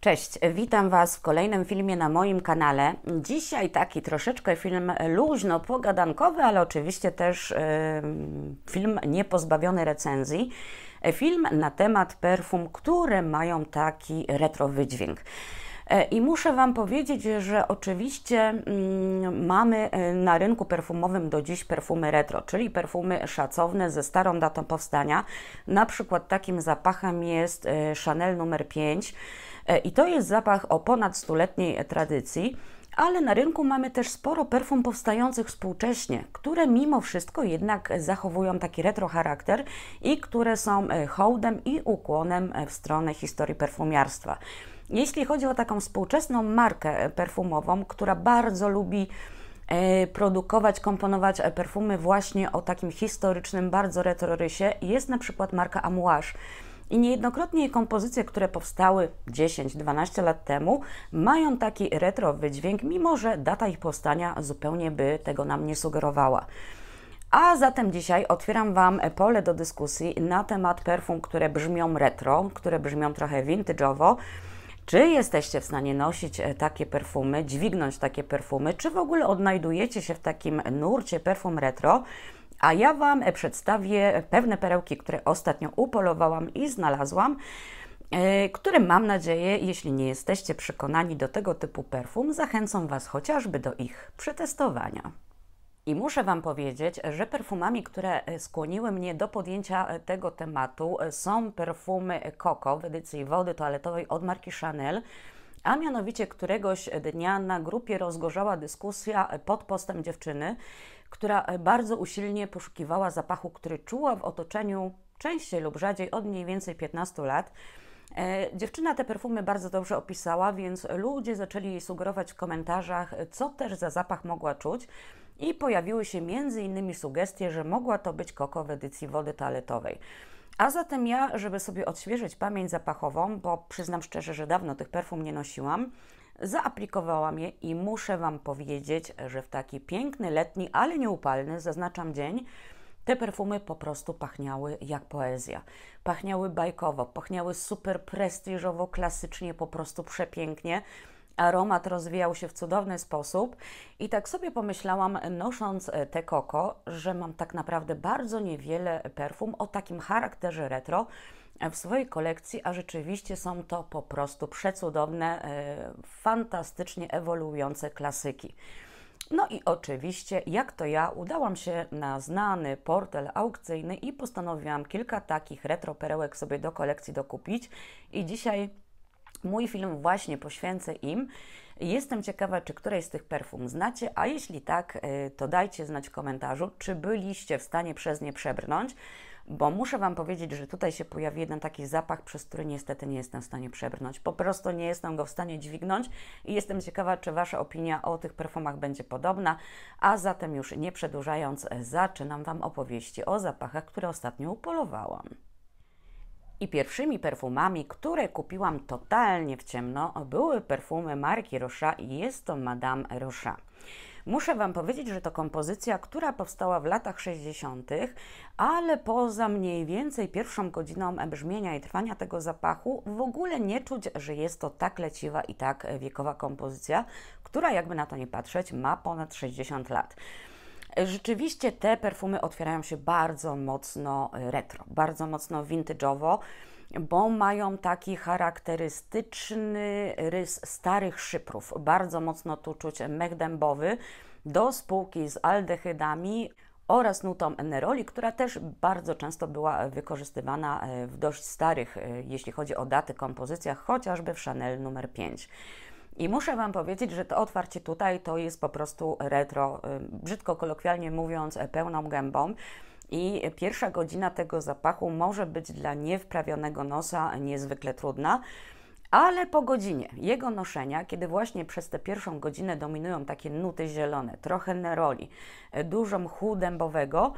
Cześć, witam Was w kolejnym filmie na moim kanale. Dzisiaj taki troszeczkę film luźno pogadankowy, ale oczywiście też film niepozbawiony recenzji. Film na temat perfum, które mają taki retro wydźwięk. E, I muszę Wam powiedzieć, że oczywiście mm, mamy e, na rynku perfumowym do dziś perfumy retro, czyli perfumy szacowne ze starą datą powstania. Na przykład takim zapachem jest e, Chanel numer 5 E, I to jest zapach o ponad stuletniej e, tradycji ale na rynku mamy też sporo perfum powstających współcześnie, które mimo wszystko jednak zachowują taki retro charakter i które są e, hołdem i ukłonem w stronę historii perfumiarstwa. Jeśli chodzi o taką współczesną markę perfumową, która bardzo lubi produkować, komponować perfumy właśnie o takim historycznym, bardzo retro rysie, jest na przykład marka Amouage i niejednokrotnie kompozycje, które powstały 10-12 lat temu, mają taki retro wydźwięk, mimo że data ich powstania zupełnie by tego nam nie sugerowała. A zatem dzisiaj otwieram Wam pole do dyskusji na temat perfum, które brzmią retro, które brzmią trochę vintage'owo. Czy jesteście w stanie nosić e, takie perfumy, dźwignąć takie perfumy, czy w ogóle odnajdujecie się w takim nurcie perfum retro? A ja Wam e, przedstawię pewne perełki, które ostatnio upolowałam i znalazłam e, które mam nadzieję, jeśli nie jesteście przekonani do tego typu perfum, zachęcą Was chociażby do ich przetestowania. I muszę Wam powiedzieć, że perfumami, które e, skłoniły mnie do podjęcia tego tematu, są perfumy Coco w edycji wody toaletowej od marki Chanel. A mianowicie któregoś dnia na grupie rozgorzała dyskusja pod postem dziewczyny, która e, bardzo usilnie poszukiwała zapachu, który czuła w otoczeniu częściej lub rzadziej od mniej więcej 15 lat. E, dziewczyna te perfumy bardzo dobrze opisała, więc ludzie zaczęli jej sugerować w komentarzach, co też za zapach mogła czuć. I pojawiły się między innymi sugestie, że mogła to być koko w edycji wody toaletowej. A zatem ja, żeby sobie odświeżyć pamięć zapachową, bo przyznam szczerze, że dawno tych perfum nie nosiłam, Zaaplikowałam je i muszę Wam powiedzieć, że w taki piękny, letni, ale nieupalny, zaznaczam dzień, te perfumy po prostu pachniały jak poezja. Pachniały bajkowo, pachniały super prestiżowo, klasycznie, po prostu przepięknie. Aromat rozwijał się w cudowny sposób i tak sobie pomyślałam, nosząc e, te koko, że mam tak naprawdę bardzo niewiele perfum o takim charakterze retro, E, w swojej kolekcji, a rzeczywiście są to po prostu przecudowne, e, fantastycznie ewoluujące klasyki. No i oczywiście, jak to ja, udałam się na znany portal aukcyjny i postanowiłam kilka takich retro perełek sobie do kolekcji dokupić. I dzisiaj mój film właśnie poświęcę im. Jestem ciekawa, czy któreś z tych perfum znacie, a jeśli tak, e, to dajcie znać w komentarzu, czy byliście w stanie przez nie przebrnąć bo muszę Wam powiedzieć, że tutaj się pojawi jeden taki zapach, przez który niestety nie jestem w stanie przebrnąć. Po prostu nie jestem go w stanie dźwignąć i jestem ciekawa, czy Wasza opinia o tych perfumach będzie podobna. A zatem już nie przedłużając, e, zaczynam Wam opowieści o zapachach, które ostatnio upolowałam. I pierwszymi perfumami, które kupiłam totalnie w ciemno, były perfumy marki Rocha i jest to Madame Rocha. Muszę Wam powiedzieć, że to kompozycja, która powstała w latach 60., ale poza mniej więcej pierwszą godziną brzmienia i trwania tego zapachu w ogóle nie czuć, że jest to tak leciwa i tak wiekowa kompozycja, która jakby na to nie patrzeć ma ponad 60 lat. Rzeczywiście te perfumy otwierają się bardzo mocno retro, bardzo mocno vintage'owo bo mają taki charakterystyczny rys starych szyprów. Bardzo mocno tu czuć mech dębowy do spółki z aldehydami oraz nutą neroli, która też bardzo często była wykorzystywana e, w dość starych, e, jeśli chodzi o daty, kompozycjach, chociażby w Chanel numer 5. I muszę Wam powiedzieć, że to otwarcie tutaj to jest po prostu retro, e, brzydko kolokwialnie mówiąc, pełną gębą. I pierwsza godzina tego zapachu może być dla niewprawionego nosa niezwykle trudna. Ale po godzinie jego noszenia, kiedy właśnie przez tę pierwszą godzinę dominują takie nuty zielone, trochę neroli, dużo mchu dębowego,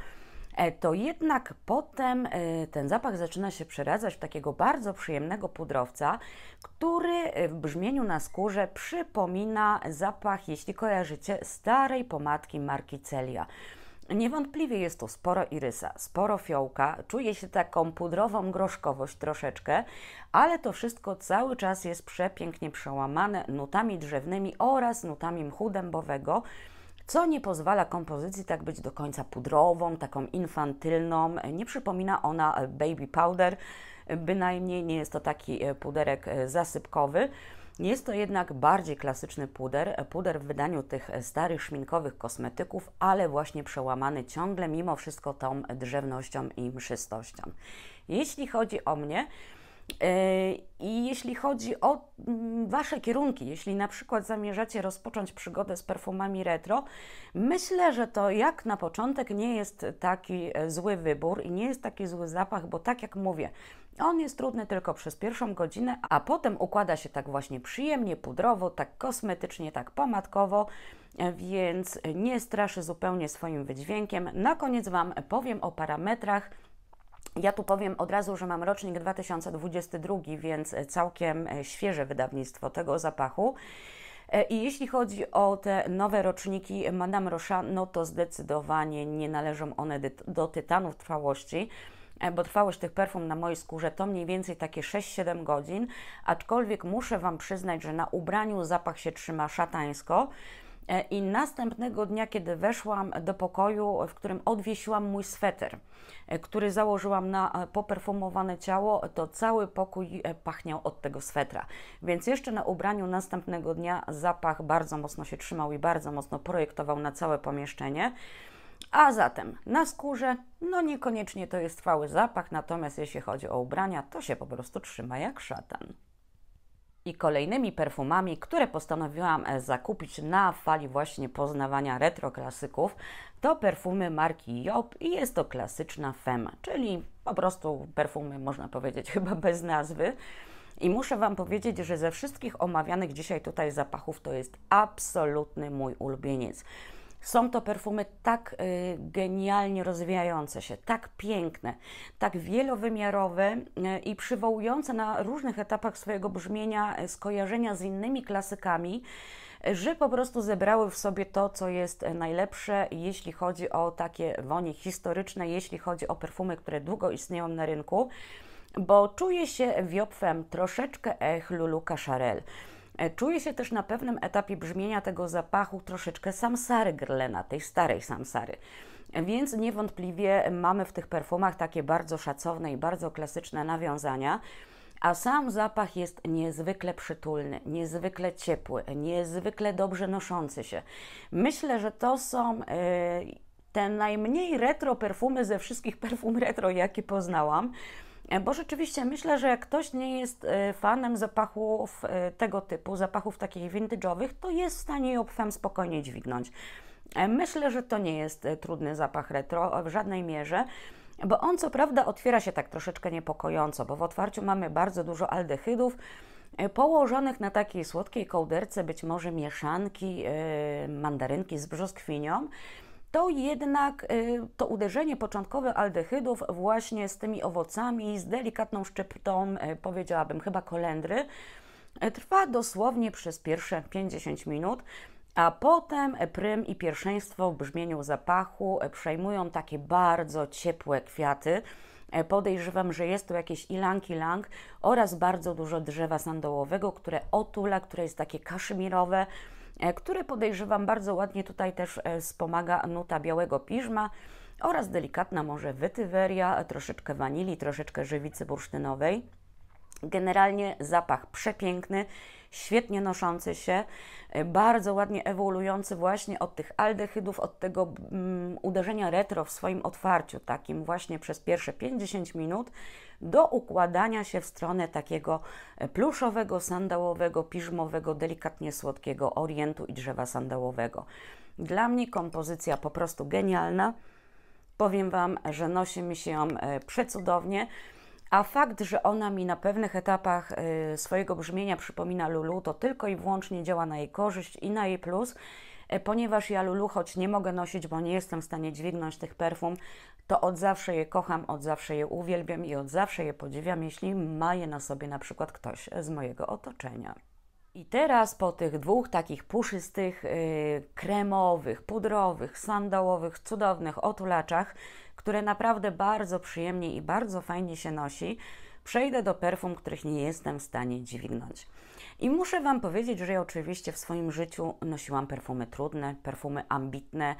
e, to jednak potem e, ten zapach zaczyna się przeradzać w takiego bardzo przyjemnego pudrowca, który e, w brzmieniu na skórze przypomina zapach, jeśli kojarzycie, starej pomadki marki Celia. Niewątpliwie jest tu sporo irysa, sporo fiołka, czuje się taką pudrową groszkowość troszeczkę, ale to wszystko cały czas jest przepięknie przełamane nutami drzewnymi oraz nutami mchu dębowego, co nie pozwala kompozycji tak być do końca pudrową, taką infantylną. Nie przypomina ona baby powder, bynajmniej nie jest to taki puderek zasypkowy. Jest to jednak bardziej klasyczny puder, puder w wydaniu tych starych szminkowych kosmetyków, ale właśnie przełamany ciągle mimo wszystko tą drzewnością i mszystością. Jeśli chodzi o mnie, yy, i jeśli chodzi o mm, Wasze kierunki, jeśli na przykład zamierzacie rozpocząć przygodę z perfumami retro, myślę, że to jak na początek nie jest taki e, zły wybór i nie jest taki zły zapach, bo tak jak mówię, on jest trudny tylko przez pierwszą godzinę, a potem układa się tak właśnie przyjemnie, pudrowo, tak kosmetycznie, tak pomadkowo, więc nie straszy zupełnie swoim wydźwiękiem. Na koniec Wam powiem o parametrach. Ja tu powiem od razu, że mam rocznik 2022, więc całkiem świeże wydawnictwo tego zapachu. I jeśli chodzi o te nowe roczniki Madame Rocha, no to zdecydowanie nie należą one do tytanów trwałości. E, bo trwałość tych perfum na mojej skórze to mniej więcej takie 6-7 godzin, aczkolwiek muszę Wam przyznać, że na ubraniu zapach się trzyma szatańsko. E, I następnego dnia, kiedy weszłam do pokoju, w którym odwiesiłam mój sweter, e, który założyłam na poperfumowane ciało, to cały pokój pachniał od tego swetra. Więc jeszcze na ubraniu następnego dnia zapach bardzo mocno się trzymał i bardzo mocno projektował na całe pomieszczenie. A zatem na skórze, no niekoniecznie to jest trwały zapach, natomiast jeśli chodzi o ubrania, to się po prostu trzyma jak szatan. I kolejnymi perfumami, które postanowiłam e, zakupić na fali właśnie poznawania retro klasyków, to perfumy marki Job i jest to klasyczna Femme, czyli po prostu perfumy można powiedzieć chyba bez nazwy. I muszę Wam powiedzieć, że ze wszystkich omawianych dzisiaj tutaj zapachów to jest absolutny mój ulubieniec. Są to perfumy tak y, genialnie rozwijające się, tak piękne, tak wielowymiarowe y, i przywołujące na różnych etapach swojego brzmienia y, skojarzenia z innymi klasykami że po prostu zebrały w sobie to, co jest najlepsze, jeśli chodzi o takie wonie historyczne, jeśli chodzi o perfumy, które długo istnieją na rynku, bo czuję się wiopfem troszeczkę ech Lulu Cacharel. E, czuję się też na pewnym etapie brzmienia tego zapachu troszeczkę samsary Grlena, tej starej samsary. Więc niewątpliwie mamy w tych perfumach takie bardzo szacowne i bardzo klasyczne nawiązania, a sam zapach jest niezwykle przytulny, niezwykle ciepły, niezwykle dobrze noszący się. Myślę, że to są. E, te najmniej retro perfumy ze wszystkich perfum retro, jakie poznałam. E, bo rzeczywiście myślę, że jak ktoś nie jest e, fanem zapachów e, tego typu, zapachów takich vintage'owych, to jest w stanie ją obfem spokojnie dźwignąć. Myślę, że to nie jest trudny zapach retro w żadnej mierze. Bo on co prawda otwiera się tak troszeczkę niepokojąco, bo w otwarciu mamy bardzo dużo aldehydów, położonych na takiej słodkiej kołderce, być może mieszanki yy, mandarynki z brzoskwinią to jednak y, to uderzenie początkowe aldehydów właśnie z tymi owocami, z delikatną szczyptą, y, powiedziałabym chyba kolendry, y, trwa dosłownie przez pierwsze 50 minut. A potem prym i pierwszeństwo w brzmieniu zapachu przejmują takie bardzo ciepłe kwiaty. Podejrzewam, że jest to jakieś ilang-ilang oraz bardzo dużo drzewa sandołowego, które otula, które jest takie kaszmirowe. E, który podejrzewam bardzo ładnie tutaj też e, wspomaga nuta białego piżma oraz delikatna może wytyweria, troszeczkę wanilii, troszeczkę żywicy bursztynowej. Generalnie zapach przepiękny świetnie noszący się, y, bardzo ładnie ewoluujący właśnie od tych aldehydów, od tego mm, uderzenia retro w swoim otwarciu, takim właśnie przez pierwsze 50 minut, do układania się w stronę takiego e, pluszowego, sandałowego, piżmowego, delikatnie słodkiego orientu i drzewa sandałowego. Dla mnie kompozycja po prostu genialna. Powiem Wam, że nosi mi się ją e, przecudownie. A fakt, że ona mi na pewnych etapach y, swojego brzmienia przypomina Lulu, to tylko i wyłącznie działa na jej korzyść i na jej plus, y, ponieważ ja Lulu, choć nie mogę nosić, bo nie jestem w stanie dźwignąć tych perfum, to od zawsze je kocham, od zawsze je uwielbiam i od zawsze je podziwiam, jeśli ma je na sobie na przykład ktoś z mojego otoczenia. I teraz po tych dwóch takich puszystych, yy, kremowych, pudrowych, sandałowych, cudownych otulaczach, które naprawdę bardzo przyjemnie i bardzo fajnie się nosi, przejdę do perfum, których nie jestem w stanie dźwignąć. I muszę Wam powiedzieć, że ja oczywiście w swoim życiu nosiłam perfumy trudne, perfumy ambitne,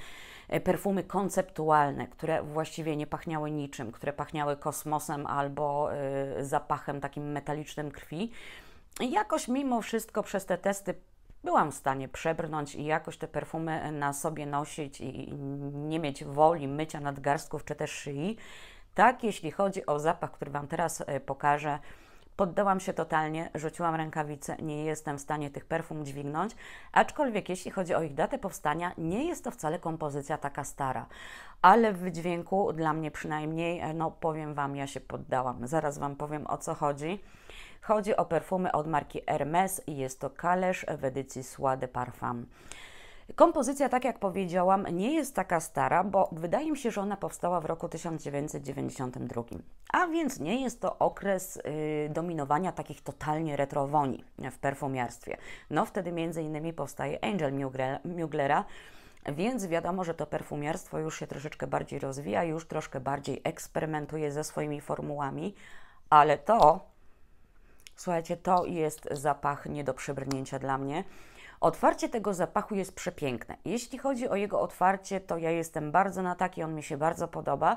e, perfumy konceptualne, które właściwie nie pachniały niczym, które pachniały kosmosem albo e, zapachem takim metalicznym krwi jakoś mimo wszystko przez te testy byłam w stanie przebrnąć i jakoś te perfumy na sobie nosić i nie mieć woli mycia nadgarstków czy też szyi. Tak, jeśli chodzi o zapach, który Wam teraz e, pokażę, Poddałam się totalnie, rzuciłam rękawice, nie jestem w stanie tych perfum dźwignąć, aczkolwiek jeśli chodzi o ich datę powstania, nie jest to wcale kompozycja taka stara. Ale w wydźwięku, dla mnie przynajmniej, e, no powiem Wam, ja się poddałam. Zaraz Wam powiem o co chodzi. Chodzi o perfumy od marki Hermes i jest to Calèche w edycji de Parfum. Kompozycja, tak jak powiedziałam, nie jest taka stara, bo wydaje mi się, że ona powstała w roku 1992. A więc nie jest to okres y, dominowania takich totalnie retrowoni w perfumiarstwie. No wtedy między innymi powstaje Angel Muglera, więc wiadomo, że to perfumiarstwo już się troszeczkę bardziej rozwija, już troszkę bardziej eksperymentuje ze swoimi formułami, ale to, słuchajcie, to jest zapach nie do przebrnięcia dla mnie. Otwarcie tego zapachu jest przepiękne. Jeśli chodzi o jego otwarcie, to ja jestem bardzo na taki, on mi się bardzo podoba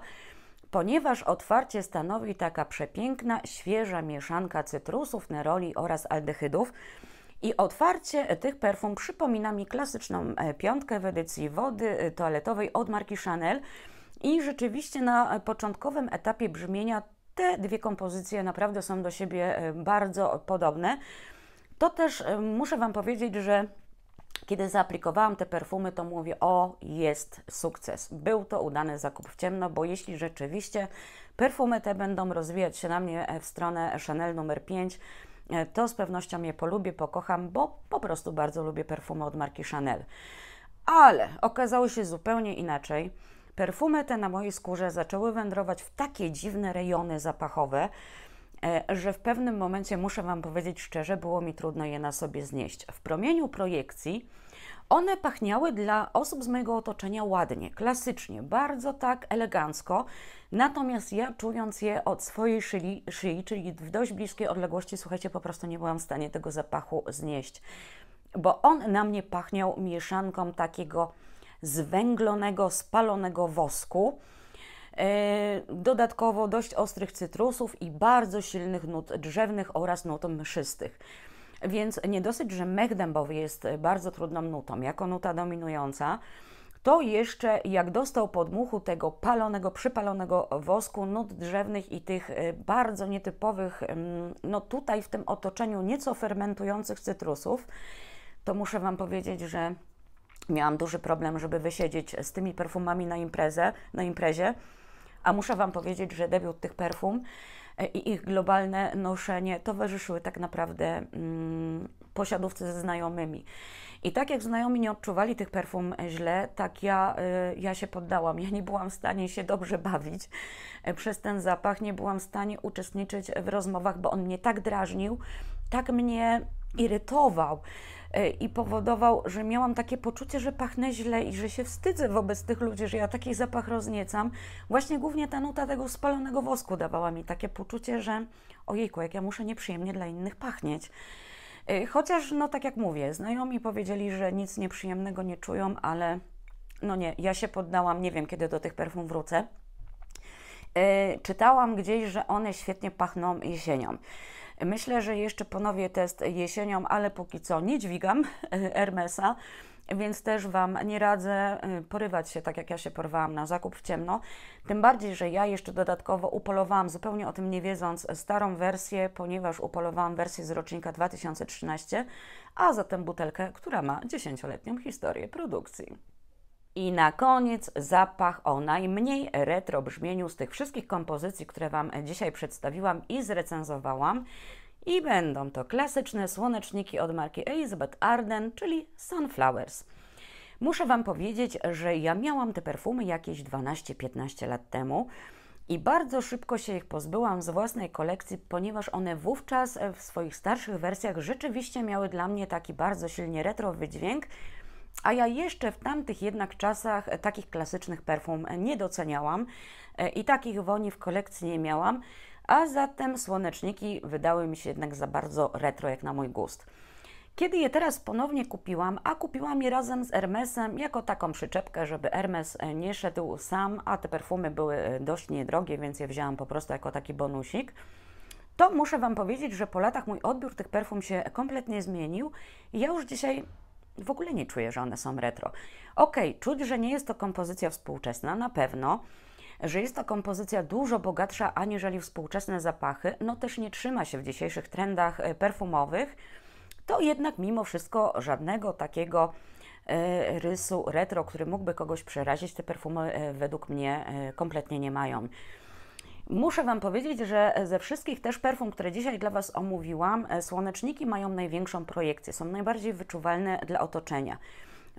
ponieważ otwarcie stanowi taka przepiękna, świeża mieszanka cytrusów, neroli oraz aldehydów. I otwarcie tych perfum przypomina mi klasyczną e, piątkę w edycji wody e, toaletowej od marki Chanel. I rzeczywiście na e, początkowym etapie brzmienia te dwie kompozycje naprawdę są do siebie bardzo podobne. To też y, muszę Wam powiedzieć, że kiedy zaaplikowałam te perfumy, to mówię: O, jest sukces. Był to udany zakup w ciemno, bo jeśli rzeczywiście perfumy te będą rozwijać się na mnie e, w stronę Chanel numer 5, e, to z pewnością je polubię, pokocham, bo po prostu bardzo lubię perfumy od marki Chanel. Ale okazało się zupełnie inaczej. Perfumy te na mojej skórze zaczęły wędrować w takie dziwne rejony zapachowe, E, że w pewnym momencie, muszę Wam powiedzieć szczerze, było mi trudno je na sobie znieść. W promieniu projekcji one pachniały dla osób z mojego otoczenia ładnie, klasycznie, bardzo tak elegancko. Natomiast ja, czując je od swojej szyi, szyi, czyli w dość bliskiej odległości, słuchajcie, po prostu nie byłam w stanie tego zapachu znieść, bo on na mnie pachniał mieszanką takiego zwęglonego, spalonego wosku E, dodatkowo dość ostrych cytrusów i bardzo silnych nut drzewnych oraz nut mszystych. Więc nie dosyć, że mech dębowy jest bardzo trudną nutą, jako nuta dominująca, to jeszcze jak dostał podmuchu tego palonego, przypalonego wosku, nut drzewnych i tych e, bardzo nietypowych, no tutaj w tym otoczeniu nieco fermentujących cytrusów, to muszę Wam powiedzieć, że miałam duży problem, żeby wysiedzieć z tymi perfumami na imprezę, na imprezie a muszę Wam powiedzieć, że debiut tych perfum e, i ich globalne noszenie towarzyszyły tak naprawdę mm, ze znajomymi. I tak jak znajomi nie odczuwali tych perfum źle, tak ja, e, ja się poddałam. Ja nie byłam w stanie się dobrze bawić e, przez ten zapach, nie byłam w stanie uczestniczyć w rozmowach, bo on mnie tak drażnił, tak mnie irytował, E, i powodował, że miałam takie poczucie, że pachnę źle i że się wstydzę wobec tych ludzi, że ja taki zapach rozniecam. Właśnie głównie ta nuta tego spalonego wosku dawała mi takie poczucie, że ojejku, jak ja muszę nieprzyjemnie dla innych pachnieć. E, chociaż, no tak jak mówię, znajomi powiedzieli, że nic nieprzyjemnego nie czują, ale no nie, ja się poddałam, nie wiem kiedy do tych perfum wrócę. Y, czytałam gdzieś, że one świetnie pachną jesienią. Myślę, że jeszcze ponowię test jesienią, ale póki co nie dźwigam Hermesa, więc też Wam nie radzę y, porywać się tak, jak ja się porwałam na zakup w ciemno. Tym bardziej, że ja jeszcze dodatkowo upolowałam, zupełnie o tym nie wiedząc, starą wersję, ponieważ upolowałam wersję z rocznika 2013, a zatem butelkę, która ma 10-letnią historię produkcji. I na koniec zapach o najmniej retro brzmieniu z tych wszystkich kompozycji, które Wam dzisiaj przedstawiłam i zrecenzowałam. I będą to klasyczne słoneczniki od marki Elizabeth Arden, czyli Sunflowers. Muszę Wam powiedzieć, że ja miałam te perfumy jakieś 12-15 lat temu i bardzo szybko się ich pozbyłam z własnej kolekcji, ponieważ one wówczas w swoich starszych wersjach rzeczywiście miały dla mnie taki bardzo silnie retro wydźwięk a ja jeszcze w tamtych jednak czasach e, takich klasycznych perfum e, nie doceniałam e, i takich woni w kolekcji nie miałam, a zatem słoneczniki wydały mi się jednak za bardzo retro jak na mój gust. Kiedy je teraz ponownie kupiłam, a kupiłam je razem z Hermesem jako taką przyczepkę, żeby Hermes nie szedł sam, a te perfumy były dość niedrogie, więc je wzięłam po prostu jako taki bonusik, to muszę Wam powiedzieć, że po latach mój odbiór tych perfum się kompletnie zmienił. i Ja już dzisiaj w ogóle nie czuję, że one są retro. Okej, okay, czuć, że nie jest to kompozycja współczesna, na pewno, że jest to kompozycja dużo bogatsza aniżeli współczesne zapachy, no też nie trzyma się w dzisiejszych trendach e, perfumowych, to jednak mimo wszystko żadnego takiego e, rysu retro, który mógłby kogoś przerazić, te perfumy e, według mnie kompletnie nie mają. Muszę Wam powiedzieć, że ze wszystkich też perfum, które dzisiaj dla Was omówiłam, e, słoneczniki mają największą projekcję, są najbardziej wyczuwalne dla otoczenia.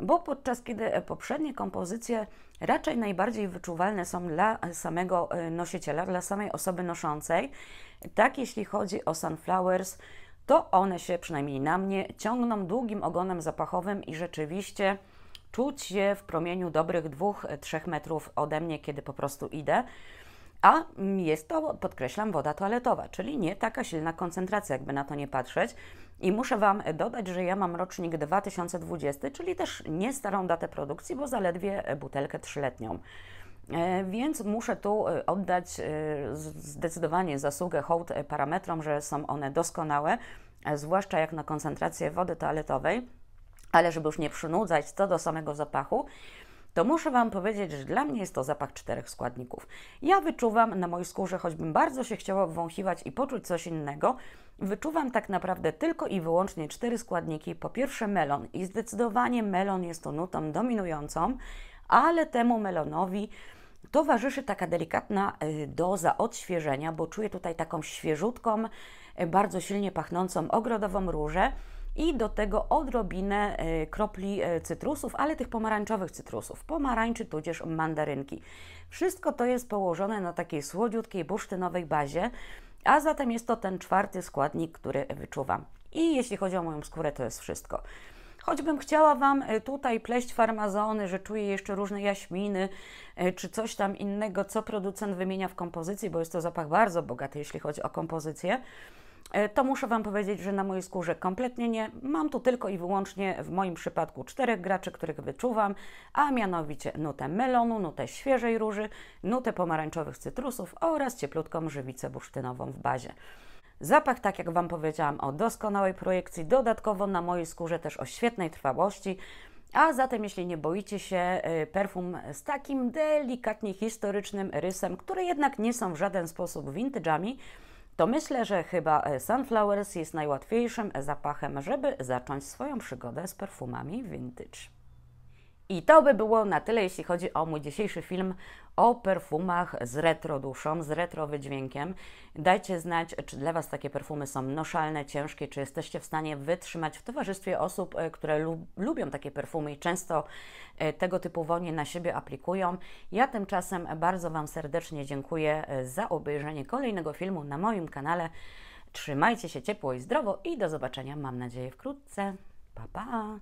Bo podczas kiedy e, poprzednie kompozycje raczej najbardziej wyczuwalne są dla samego e, nosiciela, dla samej osoby noszącej, tak jeśli chodzi o sunflowers, to one się przynajmniej na mnie ciągną długim ogonem zapachowym i rzeczywiście czuć je w promieniu dobrych 2-3 metrów ode mnie, kiedy po prostu idę. A mm, jest to, podkreślam, woda toaletowa, czyli nie taka silna koncentracja, jakby na to nie patrzeć. I muszę Wam dodać, że ja mam rocznik 2020, czyli też nie starą datę produkcji, bo zaledwie e, butelkę trzyletnią. E, więc muszę tu e, oddać zdecydowanie zasługę, hołd parametrom, że są one doskonałe, zwłaszcza jak na koncentrację wody toaletowej. Ale żeby już nie przynudzać co do samego zapachu, to muszę Wam powiedzieć, że dla mnie jest to zapach czterech składników. Ja wyczuwam na mojej skórze, choćbym bardzo się chciała wąchiwać i poczuć coś innego, wyczuwam tak naprawdę tylko i wyłącznie cztery składniki. Po pierwsze melon i zdecydowanie melon jest to nutą dominującą, ale temu melonowi towarzyszy taka delikatna y, doza odświeżenia, bo czuję tutaj taką świeżutką, y, bardzo silnie pachnącą ogrodową różę i do tego odrobinę e, kropli e, cytrusów, ale tych pomarańczowych cytrusów, pomarańczy tudzież mandarynki. Wszystko to jest położone na takiej słodziutkiej bursztynowej bazie, a zatem jest to ten czwarty składnik, który wyczuwam. I jeśli chodzi o moją skórę, to jest wszystko. Choćbym chciała Wam e, tutaj pleść farmazony, że czuję jeszcze różne jaśminy, czy coś tam innego, co producent wymienia w kompozycji, bo jest to zapach bardzo bogaty, jeśli chodzi o kompozycję E, to muszę Wam powiedzieć, że na mojej skórze kompletnie nie. Mam tu tylko i wyłącznie w moim przypadku czterech graczy, których wyczuwam, a mianowicie nutę melonu, nutę świeżej róży, nutę pomarańczowych cytrusów oraz cieplutką żywicę bursztynową w bazie. Zapach, tak jak Wam powiedziałam, o doskonałej projekcji, dodatkowo na mojej skórze też o świetnej trwałości. A zatem, jeśli nie boicie się e, perfum z takim delikatnie historycznym rysem, które jednak nie są w żaden sposób vintage'ami, to myślę, że chyba e, Sunflowers jest najłatwiejszym zapachem, żeby zacząć swoją przygodę z perfumami vintage. I to by było na tyle, jeśli chodzi o mój dzisiejszy film o perfumach z retro duszą, z retro wydźwiękiem. Dajcie znać, czy dla Was takie perfumy są noszalne, ciężkie, czy jesteście w stanie wytrzymać w towarzystwie osób, e, które lubią takie perfumy i często e, tego typu wonie na siebie aplikują. Ja tymczasem bardzo Wam serdecznie dziękuję e, za obejrzenie kolejnego filmu na moim kanale. Trzymajcie się ciepło i zdrowo i do zobaczenia, mam nadzieję, wkrótce. Pa, pa!